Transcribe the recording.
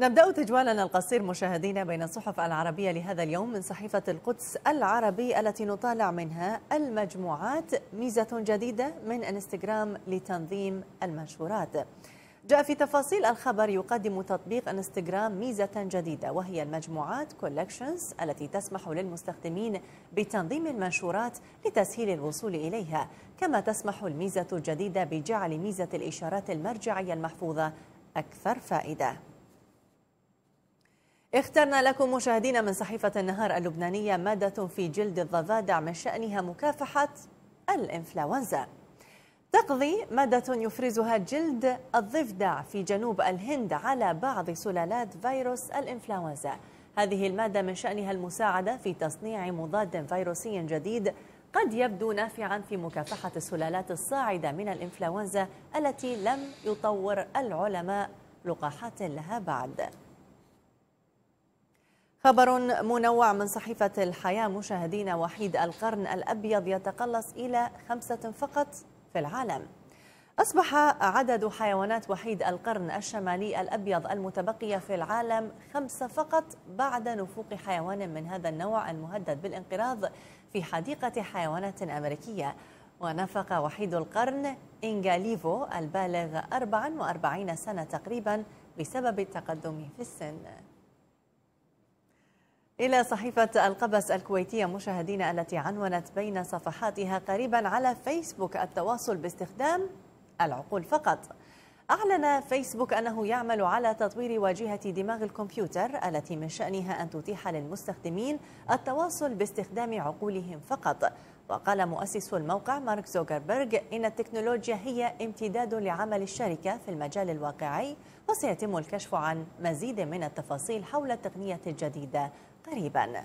نبدأ تجوالنا القصير مشاهدينا بين الصحف العربية لهذا اليوم من صحيفة القدس العربي التي نطالع منها المجموعات ميزة جديدة من انستغرام لتنظيم المنشورات جاء في تفاصيل الخبر يقدم تطبيق انستغرام ميزة جديدة وهي المجموعات كولكشنز التي تسمح للمستخدمين بتنظيم المنشورات لتسهيل الوصول إليها كما تسمح الميزة الجديدة بجعل ميزة الإشارات المرجعية المحفوظة أكثر فائدة اخترنا لكم مشاهدينا من صحيفة النهار اللبنانية مادة في جلد الضفادع من شأنها مكافحة الإنفلونزا تقضي مادة يفرزها جلد الضفدع في جنوب الهند على بعض سلالات فيروس الإنفلونزا هذه المادة من شأنها المساعدة في تصنيع مضاد فيروسي جديد قد يبدو نافعا في مكافحة السلالات الصاعدة من الإنفلونزا التي لم يطور العلماء لقاحات لها بعد خبر منوع من صحيفة الحياة مشاهدين وحيد القرن الأبيض يتقلص إلى خمسة فقط في العالم أصبح عدد حيوانات وحيد القرن الشمالي الأبيض المتبقية في العالم خمسة فقط بعد نفوق حيوان من هذا النوع المهدد بالانقراض في حديقة حيوانات أمريكية ونفق وحيد القرن إنجاليفو البالغ 44 سنة تقريبا بسبب التقدم في السن إلى صحيفة القبس الكويتية مشاهدينا التي عنونت بين صفحاتها قريبا على فيسبوك التواصل باستخدام العقول فقط أعلن فيسبوك أنه يعمل على تطوير واجهة دماغ الكمبيوتر التي من شأنها أن تتيح للمستخدمين التواصل باستخدام عقولهم فقط وقال مؤسس الموقع مارك زوكربيرغ إن التكنولوجيا هي امتداد لعمل الشركة في المجال الواقعي وسيتم الكشف عن مزيد من التفاصيل حول التقنية الجديدة قريباً